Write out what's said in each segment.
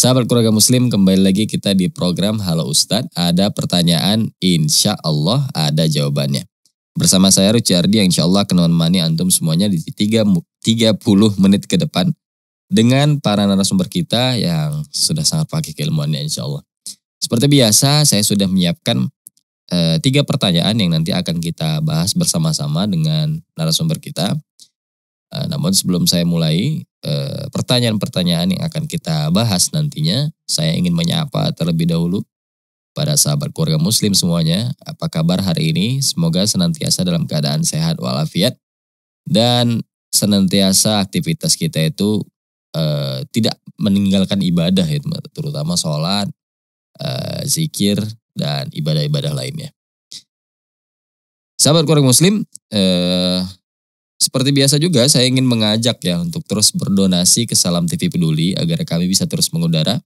Sahabat keluarga muslim, kembali lagi kita di program Halo Ustadz. Ada pertanyaan, insya Allah ada jawabannya. Bersama saya Ruci Ardi yang insya Allah akan menemani Antum semuanya di 30 menit ke depan. Dengan para narasumber kita yang sudah sangat pakai keilmuannya insya Allah. Seperti biasa, saya sudah menyiapkan eh, tiga pertanyaan yang nanti akan kita bahas bersama-sama dengan narasumber kita. Uh, namun sebelum saya mulai, eh, pertanyaan-pertanyaan uh, yang akan kita bahas nantinya, saya ingin menyapa terlebih dahulu pada sahabat keluarga muslim semuanya. Apa kabar hari ini? Semoga senantiasa dalam keadaan sehat walafiat dan senantiasa aktivitas kita itu uh, tidak meninggalkan ibadah ya, terutama sholat, zikir dan ibadah-ibadah lainnya. Sahabat keluarga muslim, eh, seperti biasa juga, saya ingin mengajak ya untuk terus berdonasi ke Salam TV Peduli agar kami bisa terus mengudara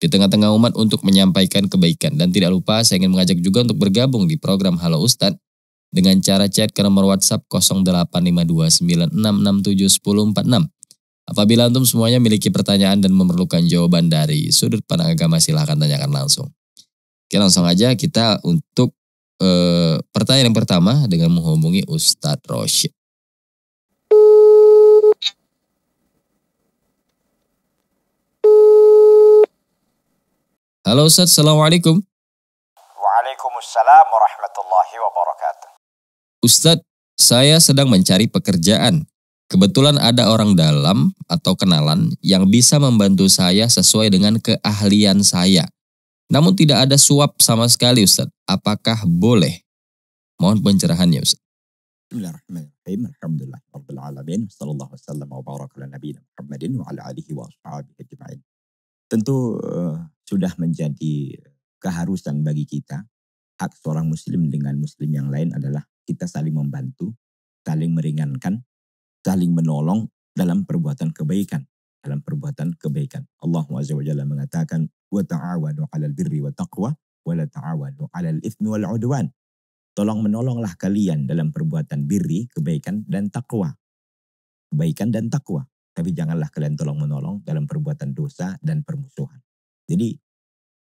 di tengah-tengah umat untuk menyampaikan kebaikan. Dan tidak lupa, saya ingin mengajak juga untuk bergabung di program Halo Ustadz dengan cara chat ke nomor WhatsApp 085296671046. Apabila antum semuanya memiliki pertanyaan dan memerlukan jawaban dari sudut pandang agama, silahkan tanyakan langsung. Oke, langsung aja kita untuk e, pertanyaan yang pertama dengan menghubungi Ustadz Roshid. Halo Ustaz, Assalamualaikum. Waalaikumsalam warahmatullahi wabarakatuh. Ustadz, saya sedang mencari pekerjaan. Kebetulan ada orang dalam atau kenalan yang bisa membantu saya sesuai dengan keahlian saya. Namun tidak ada suap sama sekali Ustadz. Apakah boleh? Mohon pencerahannya Ustadz. Bismillahirrahmanirrahim. Alhamdulillah. Rabbil alamin. Sallallahu wa baraka ala Muhammadin wa ala alihi wa ajma'in. Tentu uh, sudah menjadi keharusan bagi kita. Hak seorang muslim dengan muslim yang lain adalah kita saling membantu, saling meringankan, saling menolong dalam perbuatan kebaikan. Dalam perbuatan kebaikan. Allah Azza wa Jalla mengatakan, wa ta'awanu alal birri wa taqwa, wa la ta'awanu alal ithmi wal udwan. Tolong menolonglah kalian dalam perbuatan birri, kebaikan, dan takwa. Kebaikan dan takwa tapi janganlah kalian tolong menolong dalam perbuatan dosa dan permusuhan. Jadi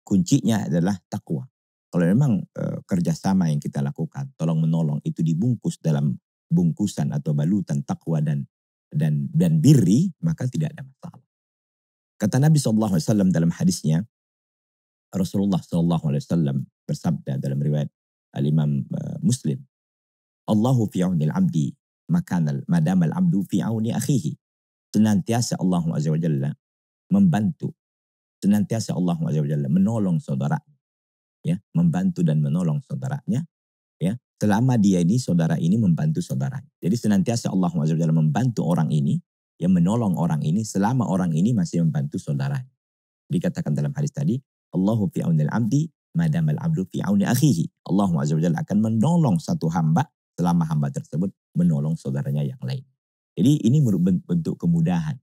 kuncinya adalah takwa. Kalau memang e, kerjasama yang kita lakukan, tolong menolong itu dibungkus dalam bungkusan atau balutan takwa dan dan dan birri, maka tidak ada masalah. Kata Nabi SAW dalam hadisnya, Rasulullah SAW bersabda dalam riwayat Al-Imam uh, Muslim, Allahu fi abdi makanal madam al-abdu akhihi. Senantiasa Allah Azza wa Jalla membantu. Senantiasa Allah Azza wa Jalla menolong saudara. Ya, membantu dan menolong saudaranya. Ya, selama dia ini saudara ini membantu saudara. Jadi senantiasa Allah Azza wa Jalla membantu orang ini, yang menolong orang ini selama orang ini masih membantu saudara. Dikatakan dalam hadis tadi, Allahu fi aunil abdi madam al abdu fi auni akhihi. Allah Azza wa Jalla akan menolong satu hamba selama hamba tersebut menolong saudaranya yang lain. Jadi ini merupakan bentuk kemudahan.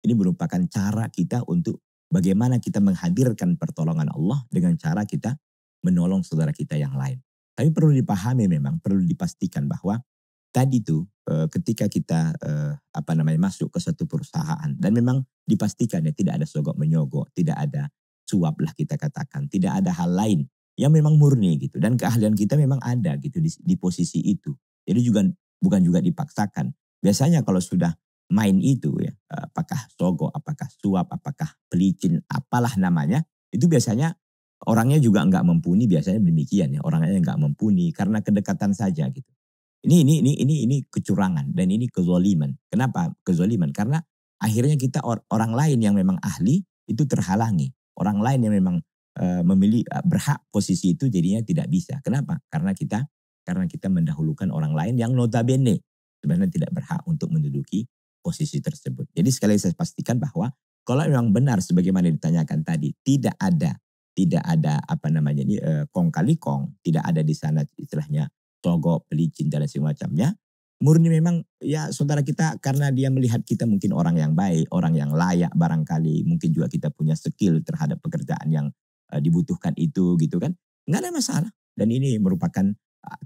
Ini merupakan cara kita untuk bagaimana kita menghadirkan pertolongan Allah dengan cara kita menolong saudara kita yang lain. Tapi perlu dipahami memang, perlu dipastikan bahwa tadi tuh eh, ketika kita eh, apa namanya masuk ke satu perusahaan dan memang dipastikan ya tidak ada sogok menyogok, tidak ada suap lah kita katakan, tidak ada hal lain yang memang murni gitu dan keahlian kita memang ada gitu di, di posisi itu. Jadi juga bukan juga dipaksakan. Biasanya kalau sudah main itu ya, eh, apakah sogo, apakah suap, apakah pelicin, apalah namanya, itu biasanya orangnya juga nggak mumpuni biasanya demikian ya, orangnya nggak mumpuni karena kedekatan saja gitu. Ini ini ini ini ini kecurangan dan ini kezoliman. Kenapa kezoliman? Karena akhirnya kita or, orang lain yang memang ahli itu terhalangi. Orang lain yang memang e, memilih eh, berhak posisi itu jadinya tidak bisa. Kenapa? Karena kita karena kita mendahulukan orang lain yang notabene sebenarnya tidak berhak untuk menduduki posisi tersebut. Jadi sekali saya pastikan bahwa kalau memang benar sebagaimana ditanyakan tadi, tidak ada tidak ada apa namanya ini e, kong kali kong, tidak ada di sana istilahnya togo pelicin dan semacamnya. Murni memang ya saudara kita karena dia melihat kita mungkin orang yang baik, orang yang layak barangkali, mungkin juga kita punya skill terhadap pekerjaan yang e, dibutuhkan itu gitu kan. Nggak ada masalah. Dan ini merupakan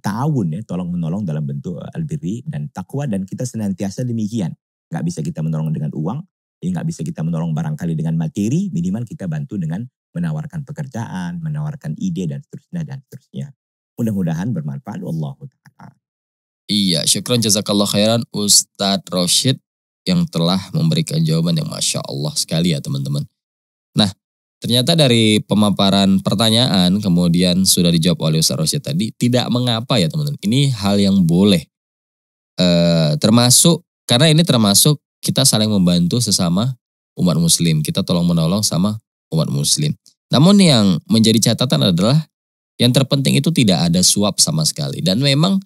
ta'awun ya, tolong menolong dalam bentuk eh, albiri dan takwa dan kita senantiasa demikian. Gak bisa kita menolong dengan uang, ya nggak bisa kita menolong barangkali dengan materi, minimal kita bantu dengan menawarkan pekerjaan, menawarkan ide dan seterusnya dan seterusnya. Mudah-mudahan bermanfaat. Wallahu ta'ala. Iya, syukran jazakallah khairan Ustadz Roshid yang telah memberikan jawaban yang Masya Allah sekali ya teman-teman. Ternyata dari pemaparan pertanyaan kemudian sudah dijawab oleh Ustaz Rosya tadi, tidak mengapa ya teman-teman. Ini hal yang boleh. E, termasuk, karena ini termasuk kita saling membantu sesama umat muslim. Kita tolong menolong sama umat muslim. Namun yang menjadi catatan adalah yang terpenting itu tidak ada suap sama sekali. Dan memang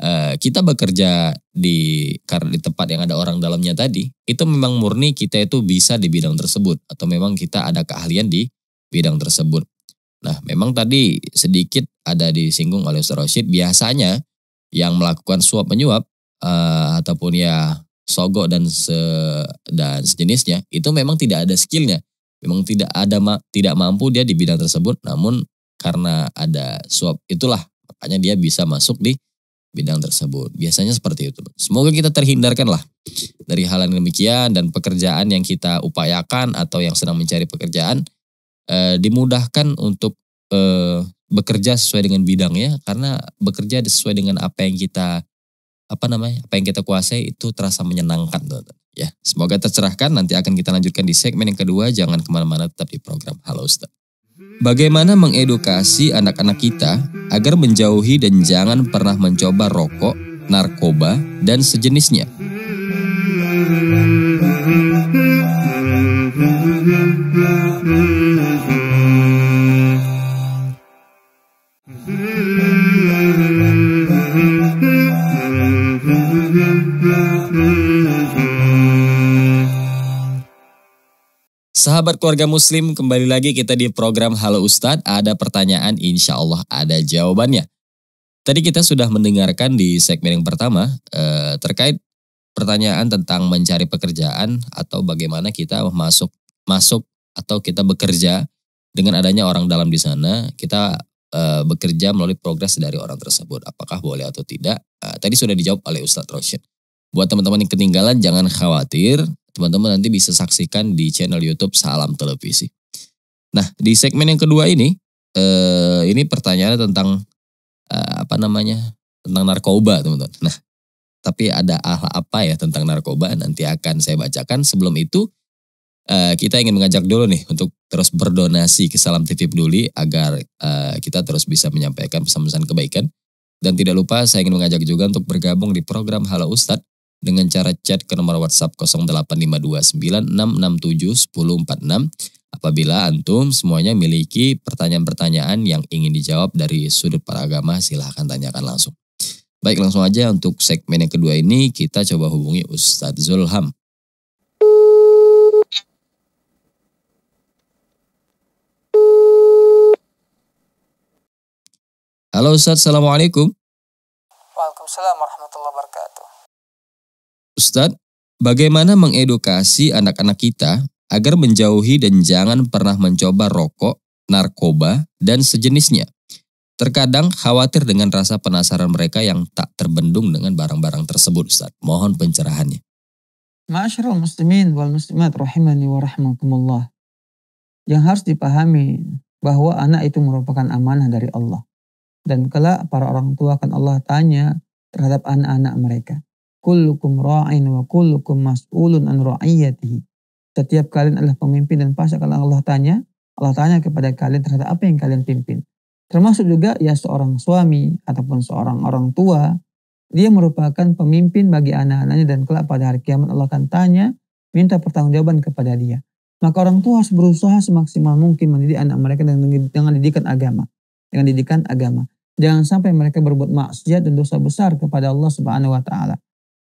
Eh, kita bekerja di karena di tempat yang ada orang dalamnya tadi, itu memang murni kita itu bisa di bidang tersebut atau memang kita ada keahlian di bidang tersebut. Nah, memang tadi sedikit ada disinggung oleh Ustaz Rashid, biasanya yang melakukan suap menyuap uh, ataupun ya sogok dan se dan sejenisnya itu memang tidak ada skillnya memang tidak ada ma tidak mampu dia di bidang tersebut namun karena ada suap itulah makanya dia bisa masuk di bidang tersebut. Biasanya seperti itu. Semoga kita terhindarkan lah dari hal yang demikian dan pekerjaan yang kita upayakan atau yang sedang mencari pekerjaan e, dimudahkan untuk e, bekerja sesuai dengan bidangnya karena bekerja sesuai dengan apa yang kita apa namanya apa yang kita kuasai itu terasa menyenangkan ya semoga tercerahkan nanti akan kita lanjutkan di segmen yang kedua jangan kemana-mana tetap di program Halo Ustaz. Bagaimana mengedukasi anak-anak kita agar menjauhi dan jangan pernah mencoba rokok, narkoba, dan sejenisnya? Sahabat keluarga muslim, kembali lagi kita di program Halo Ustadz. Ada pertanyaan, insya Allah ada jawabannya. Tadi kita sudah mendengarkan di segmen yang pertama eh, terkait pertanyaan tentang mencari pekerjaan atau bagaimana kita masuk masuk atau kita bekerja dengan adanya orang dalam di sana, kita eh, bekerja melalui progres dari orang tersebut. Apakah boleh atau tidak? Eh, tadi sudah dijawab oleh Ustadz Roshid Buat teman-teman yang ketinggalan jangan khawatir, teman-teman nanti bisa saksikan di channel YouTube Salam Televisi. Nah, di segmen yang kedua ini eh ini pertanyaan tentang eh, apa namanya? tentang narkoba, teman-teman. Nah, tapi ada hal apa ya tentang narkoba nanti akan saya bacakan. Sebelum itu eh, kita ingin mengajak dulu nih untuk terus berdonasi ke Salam TV Peduli agar eh, kita terus bisa menyampaikan pesan-pesan kebaikan. Dan tidak lupa saya ingin mengajak juga untuk bergabung di program Halo Ustadz dengan cara chat ke nomor WhatsApp 085296671046 Apabila antum semuanya memiliki pertanyaan-pertanyaan yang ingin dijawab dari sudut para agama, silahkan tanyakan langsung. Baik, langsung aja untuk segmen yang kedua ini kita coba hubungi Ustadz Zulham. Halo Ustadz, Assalamualaikum. Waalaikumsalam warahmatullahi wabarakatuh. Ustadz, bagaimana mengedukasi anak-anak kita agar menjauhi dan jangan pernah mencoba rokok, narkoba, dan sejenisnya? Terkadang khawatir dengan rasa penasaran mereka yang tak terbendung dengan barang-barang tersebut Ustadz. Mohon pencerahannya. Ma'asyurul muslimin wal muslimat rahimani wa rahmakumullah. Yang harus dipahami bahwa anak itu merupakan amanah dari Allah. Dan kelak para orang tua akan Allah tanya terhadap anak-anak mereka kullukum ra'in wa kullukum mas'ulun an ra'iyatihi. Setiap kalian adalah pemimpin dan pasti akan Allah tanya, Allah tanya kepada kalian terhadap apa yang kalian pimpin. Termasuk juga ya seorang suami ataupun seorang orang tua, dia merupakan pemimpin bagi anak-anaknya dan kelak pada hari kiamat Allah akan tanya, minta pertanggungjawaban kepada dia. Maka orang tua harus berusaha semaksimal mungkin mendidik anak mereka dengan, dengan didikan agama. Dengan didikan agama. Jangan sampai mereka berbuat maksiat dan dosa besar kepada Allah Subhanahu wa taala.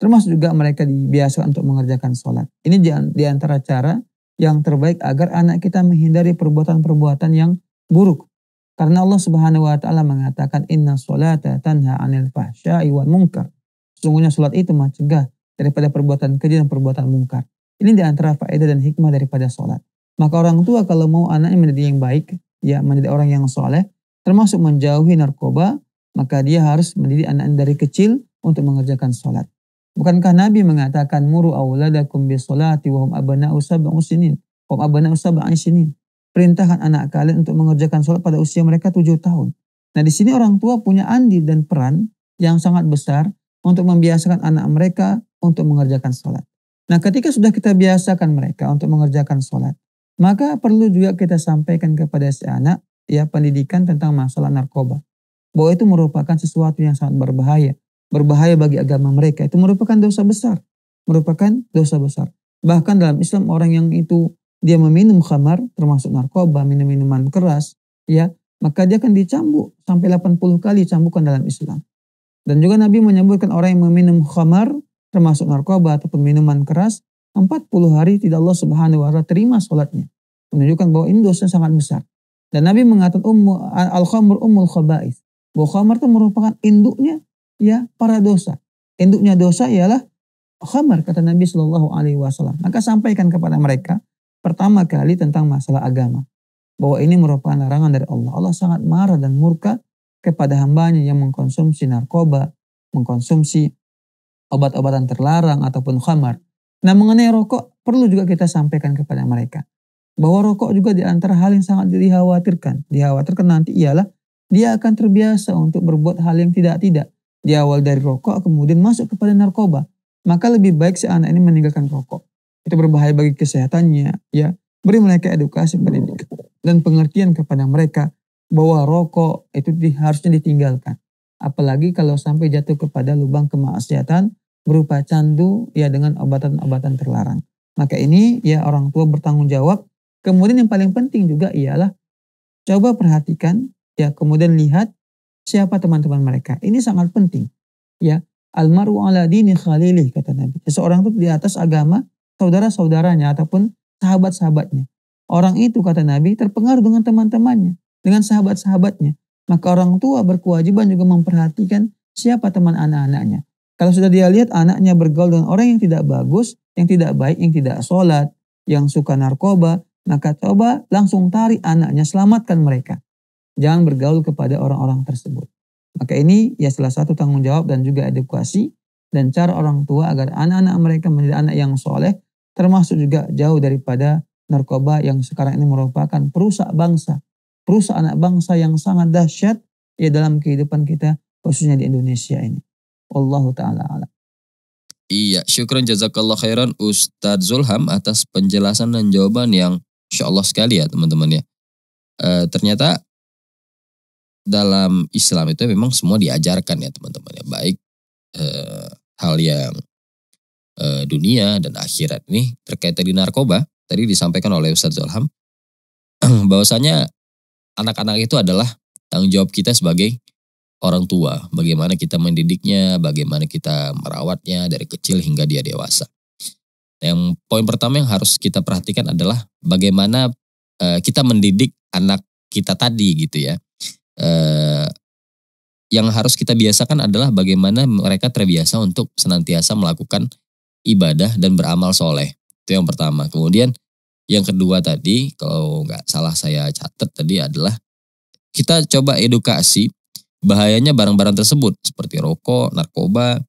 Termasuk juga mereka dibiasakan untuk mengerjakan sholat. Ini diantara cara yang terbaik agar anak kita menghindari perbuatan-perbuatan yang buruk. Karena Allah Subhanahu wa taala mengatakan inna sholata tanha 'anil fahsya'i wal munkar. Sesungguhnya sholat itu mencegah daripada perbuatan keji dan perbuatan mungkar. Ini diantara faedah dan hikmah daripada sholat. Maka orang tua kalau mau anaknya menjadi yang baik, ya menjadi orang yang soleh, termasuk menjauhi narkoba, maka dia harus mendidik anak dari kecil untuk mengerjakan sholat. Bukankah Nabi mengatakan muru auladakum salati wa hum abna'u sab'u sinin, hum abna'u sab'a sinin. Perintahkan anak kalian untuk mengerjakan sholat pada usia mereka tujuh tahun. Nah di sini orang tua punya andil dan peran yang sangat besar untuk membiasakan anak mereka untuk mengerjakan sholat. Nah ketika sudah kita biasakan mereka untuk mengerjakan sholat, maka perlu juga kita sampaikan kepada si anak ya pendidikan tentang masalah narkoba. Bahwa itu merupakan sesuatu yang sangat berbahaya berbahaya bagi agama mereka. Itu merupakan dosa besar. Merupakan dosa besar. Bahkan dalam Islam orang yang itu dia meminum khamar termasuk narkoba, minum-minuman keras, ya, maka dia akan dicambuk sampai 80 kali cambukan dalam Islam. Dan juga Nabi menyebutkan orang yang meminum khamar termasuk narkoba ataupun minuman keras 40 hari tidak Allah Subhanahu wa taala terima sholatnya. Menunjukkan bahwa ini dosa sangat besar. Dan Nabi mengatakan ummu al-khamr ummul khaba'is. Bahwa khamar itu merupakan induknya ya para dosa. Induknya dosa ialah khamar kata Nabi Shallallahu Alaihi Wasallam. Maka sampaikan kepada mereka pertama kali tentang masalah agama bahwa ini merupakan larangan dari Allah. Allah sangat marah dan murka kepada hambanya yang mengkonsumsi narkoba, mengkonsumsi obat-obatan terlarang ataupun khamar. Nah mengenai rokok perlu juga kita sampaikan kepada mereka bahwa rokok juga di hal yang sangat dikhawatirkan. Dikhawatirkan nanti ialah dia akan terbiasa untuk berbuat hal yang tidak-tidak. Di awal dari rokok kemudian masuk kepada narkoba. Maka lebih baik si anak ini meninggalkan rokok. Itu berbahaya bagi kesehatannya ya. Beri mereka edukasi pendidikan dan pengertian kepada mereka bahwa rokok itu di, harusnya ditinggalkan. Apalagi kalau sampai jatuh kepada lubang kemaksiatan berupa candu ya dengan obatan-obatan terlarang. Maka ini ya orang tua bertanggung jawab. Kemudian yang paling penting juga ialah coba perhatikan ya kemudian lihat siapa teman-teman mereka. Ini sangat penting. Ya, almaru ala dini khalilih kata Nabi. Seorang itu di atas agama saudara-saudaranya ataupun sahabat-sahabatnya. Orang itu kata Nabi terpengaruh dengan teman-temannya, dengan sahabat-sahabatnya. Maka orang tua berkewajiban juga memperhatikan siapa teman anak-anaknya. Kalau sudah dia lihat anaknya bergaul dengan orang yang tidak bagus, yang tidak baik, yang tidak sholat, yang suka narkoba, maka coba langsung tarik anaknya, selamatkan mereka. Jangan bergaul kepada orang-orang tersebut. Maka ini ya salah satu tanggung jawab dan juga edukasi dan cara orang tua agar anak-anak mereka menjadi anak yang soleh, termasuk juga jauh daripada narkoba yang sekarang ini merupakan perusak bangsa, perusak anak bangsa yang sangat dahsyat ya dalam kehidupan kita khususnya di Indonesia ini. Allah taala alam. Iya, syukran jazakallah khairan Ustadz Zulham atas penjelasan dan jawaban yang insya sekali ya teman-teman ya. E, ternyata dalam Islam itu memang semua diajarkan ya teman-teman ya baik eh, hal yang eh, dunia dan akhirat ini terkait tadi narkoba tadi disampaikan oleh Ustadz Zulham bahwasanya anak-anak itu adalah tanggung jawab kita sebagai orang tua bagaimana kita mendidiknya bagaimana kita merawatnya dari kecil hingga dia dewasa yang poin pertama yang harus kita perhatikan adalah bagaimana eh, kita mendidik anak kita tadi gitu ya eh, yang harus kita biasakan adalah bagaimana mereka terbiasa untuk senantiasa melakukan ibadah dan beramal soleh. Itu yang pertama. Kemudian yang kedua tadi, kalau nggak salah saya catat tadi adalah kita coba edukasi bahayanya barang-barang tersebut seperti rokok, narkoba,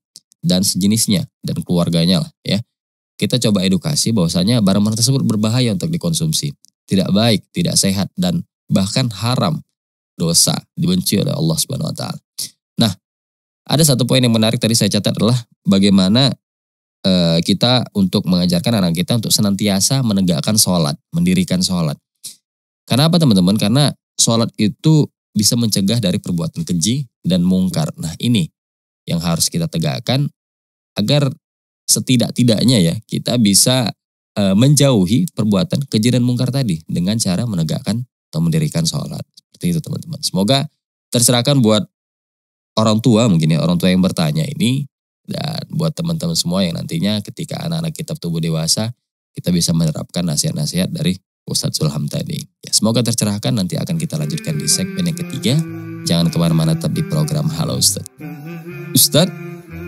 dan sejenisnya dan keluarganya lah ya. Kita coba edukasi bahwasanya barang-barang tersebut berbahaya untuk dikonsumsi, tidak baik, tidak sehat dan bahkan haram dosa, dibenci oleh Allah Subhanahu wa taala. Nah, ada satu poin yang menarik tadi saya catat adalah bagaimana e, kita untuk mengajarkan anak kita untuk senantiasa menegakkan sholat, mendirikan sholat. Karena apa teman-teman? Karena sholat itu bisa mencegah dari perbuatan keji dan mungkar. Nah ini yang harus kita tegakkan agar setidak-tidaknya ya kita bisa e, menjauhi perbuatan keji dan mungkar tadi dengan cara menegakkan atau mendirikan sholat. Seperti itu teman-teman. Semoga terserahkan buat orang tua mungkin ya, orang tua yang bertanya ini. Dan buat teman-teman semua yang nantinya ketika anak-anak kita tumbuh dewasa, kita bisa menerapkan nasihat-nasihat dari Ustadz Sulham tadi. Ya, semoga tercerahkan nanti akan kita lanjutkan di segmen yang ketiga. Jangan kemana-mana tetap di program Halo Ustadz. Ustadz,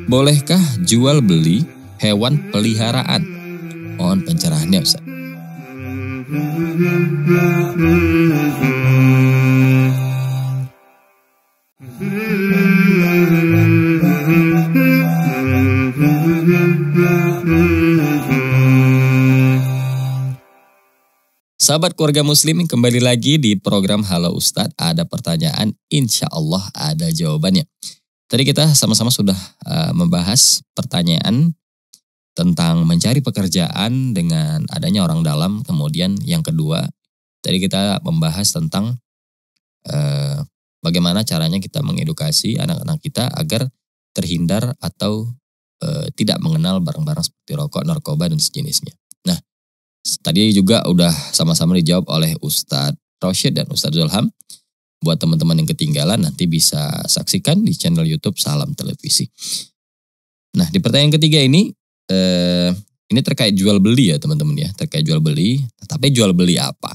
bolehkah jual beli hewan peliharaan? Mohon pencerahannya Ustadz. Sahabat keluarga muslim kembali lagi di program Halo Ustadz ada pertanyaan insya Allah ada jawabannya. Tadi kita sama-sama sudah uh, membahas pertanyaan tentang mencari pekerjaan dengan adanya orang dalam. Kemudian yang kedua, tadi kita membahas tentang eh, bagaimana caranya kita mengedukasi anak-anak kita agar terhindar atau eh, tidak mengenal barang-barang seperti rokok, narkoba dan sejenisnya. Nah, tadi juga udah sama-sama dijawab oleh Ustadz Roshid dan Ustadz Zulham. Buat teman-teman yang ketinggalan nanti bisa saksikan di channel YouTube Salam Televisi. Nah, di pertanyaan ketiga ini eh, ini terkait jual beli ya teman-teman ya, terkait jual beli. Tapi jual beli apa?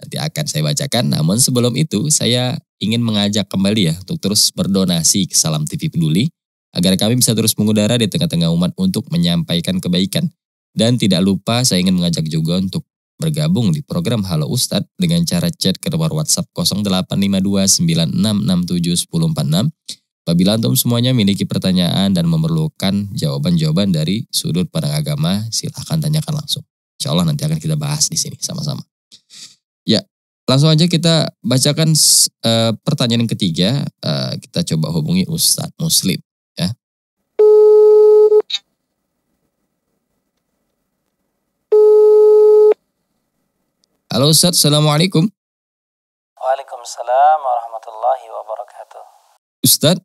Nanti akan saya bacakan. Namun sebelum itu saya ingin mengajak kembali ya untuk terus berdonasi ke Salam TV Peduli agar kami bisa terus mengudara di tengah-tengah umat untuk menyampaikan kebaikan. Dan tidak lupa saya ingin mengajak juga untuk bergabung di program Halo Ustadz dengan cara chat ke nomor WhatsApp 0852 1046 Apabila antum semuanya memiliki pertanyaan dan memerlukan jawaban-jawaban dari sudut pandang agama, silahkan tanyakan langsung. Insya Allah nanti akan kita bahas di sini sama-sama. Ya, langsung aja kita bacakan uh, pertanyaan yang ketiga. Uh, kita coba hubungi Ustadz Muslim. Ya. Halo Ustadz, Assalamualaikum. Waalaikumsalam warahmatullahi wabarakatuh. Ustadz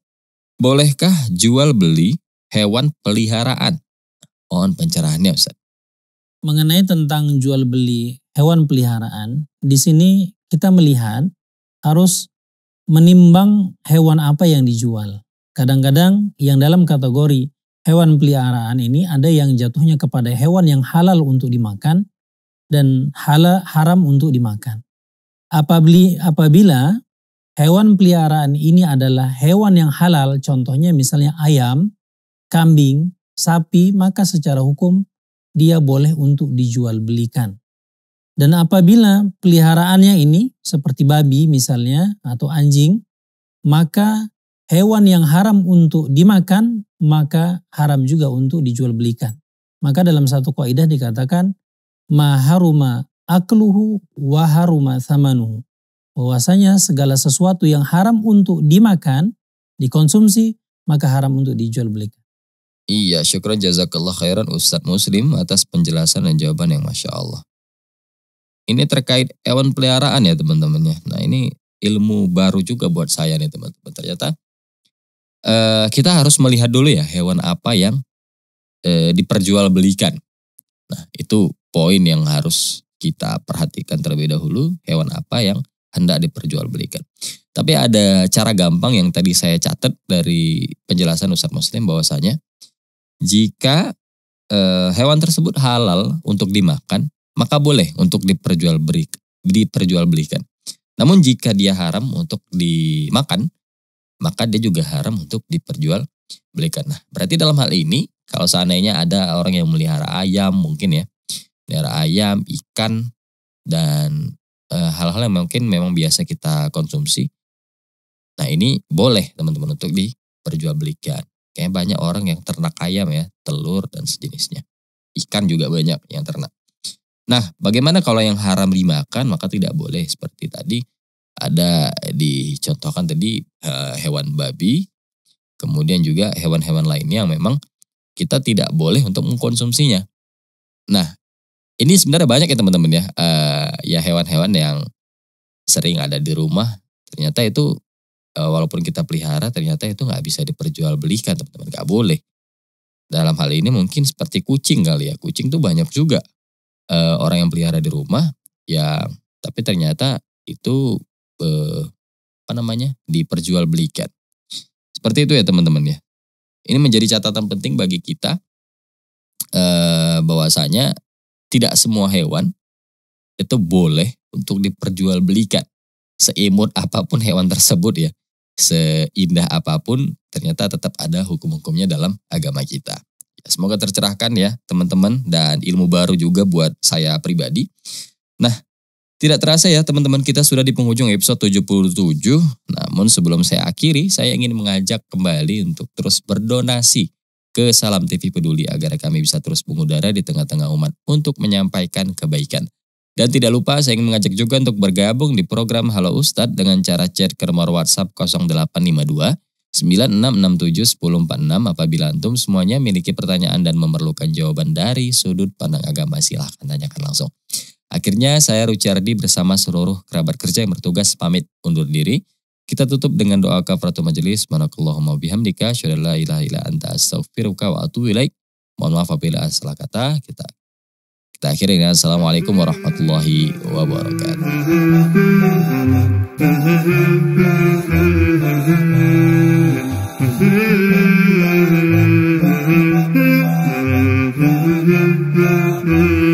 Bolehkah jual beli hewan peliharaan? Mohon pencerahannya Ustaz. Mengenai tentang jual beli hewan peliharaan, di sini kita melihat harus menimbang hewan apa yang dijual. Kadang-kadang yang dalam kategori hewan peliharaan ini ada yang jatuhnya kepada hewan yang halal untuk dimakan dan halal haram untuk dimakan. Apabila, apabila hewan peliharaan ini adalah hewan yang halal, contohnya misalnya ayam, kambing, sapi, maka secara hukum dia boleh untuk dijual belikan. Dan apabila peliharaannya ini seperti babi misalnya atau anjing, maka hewan yang haram untuk dimakan, maka haram juga untuk dijual belikan. Maka dalam satu kaidah dikatakan maharuma akluhu waharuma haruma thamanuhu bahwasanya segala sesuatu yang haram untuk dimakan, dikonsumsi, maka haram untuk dijual belikan. Iya, syukur jazakallah khairan Ustadz Muslim atas penjelasan dan jawaban yang Masya Allah. Ini terkait hewan peliharaan ya teman-temannya. Nah ini ilmu baru juga buat saya nih teman-teman. Ternyata eh, kita harus melihat dulu ya hewan apa yang eh, belikan. Nah itu poin yang harus kita perhatikan terlebih dahulu. Hewan apa yang hendak diperjualbelikan. Tapi ada cara gampang yang tadi saya catat dari penjelasan Ustaz Muslim bahwasanya jika e, hewan tersebut halal untuk dimakan, maka boleh untuk diperjualbeli diperjualbelikan. Namun jika dia haram untuk dimakan, maka dia juga haram untuk diperjualbelikan. Nah, berarti dalam hal ini kalau seandainya ada orang yang melihara ayam mungkin ya, melihara ayam, ikan dan Eh, hal-hal yang mungkin memang biasa kita konsumsi. Nah ini boleh teman-teman untuk diperjualbelikan. Kayaknya banyak orang yang ternak ayam ya, telur dan sejenisnya. Ikan juga banyak yang ternak. Nah bagaimana kalau yang haram dimakan maka tidak boleh seperti tadi ada dicontohkan tadi eh, hewan babi, kemudian juga hewan-hewan lainnya yang memang kita tidak boleh untuk mengkonsumsinya. Nah ini sebenarnya banyak ya teman-teman ya. Uh, ya hewan-hewan yang sering ada di rumah ternyata itu uh, walaupun kita pelihara ternyata itu nggak bisa diperjualbelikan teman-teman nggak boleh. Dalam hal ini mungkin seperti kucing kali ya. Kucing tuh banyak juga uh, orang yang pelihara di rumah ya tapi ternyata itu uh, apa namanya diperjualbelikan. Seperti itu ya teman-teman ya. Ini menjadi catatan penting bagi kita uh, bahwasanya tidak semua hewan itu boleh untuk diperjualbelikan. Seimut apapun hewan tersebut ya, seindah apapun ternyata tetap ada hukum-hukumnya dalam agama kita. Ya, semoga tercerahkan ya teman-teman dan ilmu baru juga buat saya pribadi. Nah, tidak terasa ya teman-teman kita sudah di penghujung episode 77. Namun sebelum saya akhiri, saya ingin mengajak kembali untuk terus berdonasi ke Salam TV Peduli agar kami bisa terus mengudara di tengah-tengah umat untuk menyampaikan kebaikan. Dan tidak lupa saya ingin mengajak juga untuk bergabung di program Halo Ustadz dengan cara chat ke nomor WhatsApp 0852 9667 1046 apabila antum semuanya memiliki pertanyaan dan memerlukan jawaban dari sudut pandang agama silahkan tanyakan langsung. Akhirnya saya Rucardi bersama seluruh kerabat kerja yang bertugas pamit undur diri. Kita tutup dengan doa kafaratul majelis. Manakallahumma bihamdika syada la ilaha illa anta astaghfiruka wa atubu ilaik. Mohon maaf apabila salah kata. Kita kita akhiri dengan assalamualaikum warahmatullahi wabarakatuh.